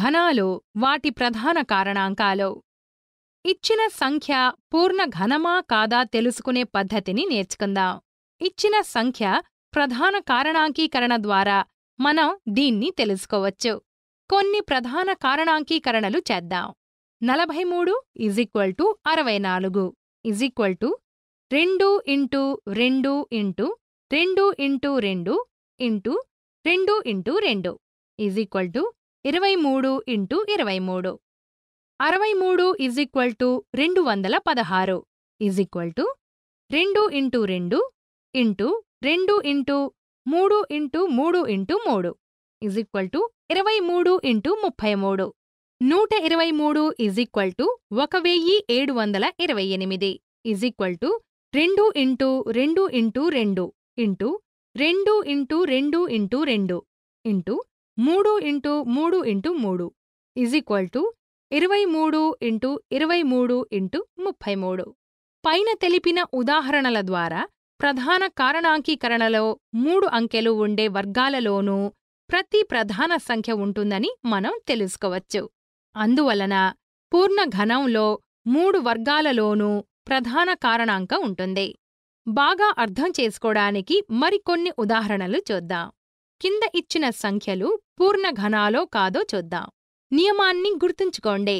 ఘనాలు వాటి ప్రధాన కారణాంకాలు ఇచ్చిన సంఖ్య పూర్ణ ఘనమా కాదా తెలుసుకునే పద్ధతిని నేర్చుకుందాం ఇచ్చిన సంఖ్య ప్రధాన కారణాంకీకరణ ద్వారా మనం దీన్ని తెలుసుకోవచ్చు కొన్ని ప్రధాన కారణాంకీకరణలు చేద్దాం నలభై మూడు ఈజ్ఈక్వల్ టు అరవై నాలుగు ఈజీక్వల్ టు రెండు ఇంటూ రెండు ఇంటూ రెండు ఇంటూ రెండు ఇంటూ రెండు ఇంటూ రెండు ఈజీక్వల్ టు ఇరవై మూడు ఇంటూ ఇరవై మూడు అరవై మూడు ఈజ్ ఈక్వల్ టు రెండు వందల పదహారు ఈజ్ ఈక్వల్ టు రెండు ఇంటూ రెండు ఇంటూ రెండు ఇంటూ మూడు ఇంటూ మూడు ఇంటూ మూడు ఈజ్ ఈక్వల్ టు ఇరవై మూడు ఇంటూ ముప్పై మూడు నూట ఇరవై మూడు ఈజ్ ఈక్వల్ టు ఒక వెయ్యి ఏడు వందల ఇరవై ఎనిమిది ఈజ్ ఈక్వల్ టు రెండు ఇంటూ రెండు ఇంటూ రెండు ఇంటూ రెండు ఇంటూ రెండు ఇంటూ రెండు ఇంటూ మూడు ఇంటూ మూడు ఇంటూ మూడు ఈజ్ ఈక్వల్ టు ఇరవై మూడు ఇంటూ ఇరవై మూడు ఇంటూ ముప్పై మూడు పైన తెలిపిన ఉదాహరణల ద్వారా ప్రధాన కారణాంకీకరణలో మూడు అంకెలు ఉండే వర్గాలలోనూ ప్రతి ప్రధాన సంఖ్య ఉంటుందని మనం తెలుసుకోవచ్చు అందువలన పూర్ణఘనంలో మూడు వర్గాలలోనూ ప్రధాన కారణాంక ఉంటుంది బాగా అర్థం చేసుకోడానికి మరికొన్ని ఉదాహరణలు చూద్దాం కింద ఇచ్చిన సంఖ్యలు పూర్ణఘనాలో కాదో చూద్దాం నియమాన్ని గుర్తుంచుకోండి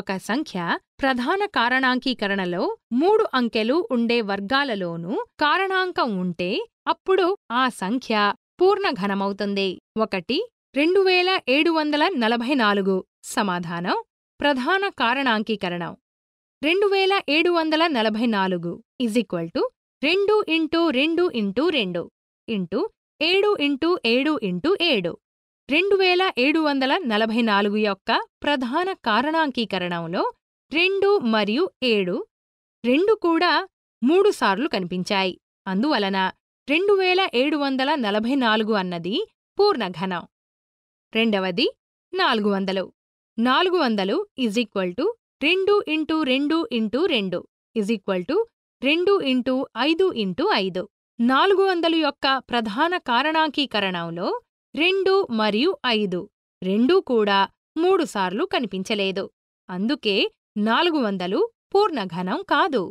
ఒక సంఖ్య ప్రధాన కారణాంకీకరణలో మూడు అంకెలు ఉండే వర్గాలలోనూ కారణాంకం ఉంటే అప్పుడు ఆ సంఖ్య పూర్ణఘనమవుతుంది ఒకటి రెండు వేల ఏడు వందల నలభై నాలుగు సమాధానం ప్రధాన కారణాంకీకరణం రెండు వేల ఏడు వందల నలభై నాలుగు ఈక్వల్ టు రెండు ఇంటూ రెండు ఇంటూ రెండు ఇంటూ ఏడు ఇంటూ ఏడు ఇంటూ ఏడు రెండు వేల ఏడు వందల నలభై నాలుగు యొక్క ప్రధాన కారణాంకీకరణంలో రెండు మరియు ఏడు రెండు కూడా మూడుసార్లు కనిపించాయి అందువలన రెండు వేల ఏడు వందల నలభై నాలుగు అన్నది పూర్ణఘనం రెండవది నాలుగు వందలు నాలుగు వందలు ఇజ్ ఈక్వల్ టు రెండు ఇంటూ రెండు ఇంటూ రెండు ఇజ్ ఈక్వల్ టు రెండు ఇంటూ ఐదు ఇంటూ ఐదు నాలుగు వందలు యొక్క ప్రధాన కారణాకీకరణంలో రెండు మరియు ఐదు రెండూ కూడా మూడుసార్లు కనిపించలేదు అందుకే నాలుగు వందలు పూర్ణఘనం కాదు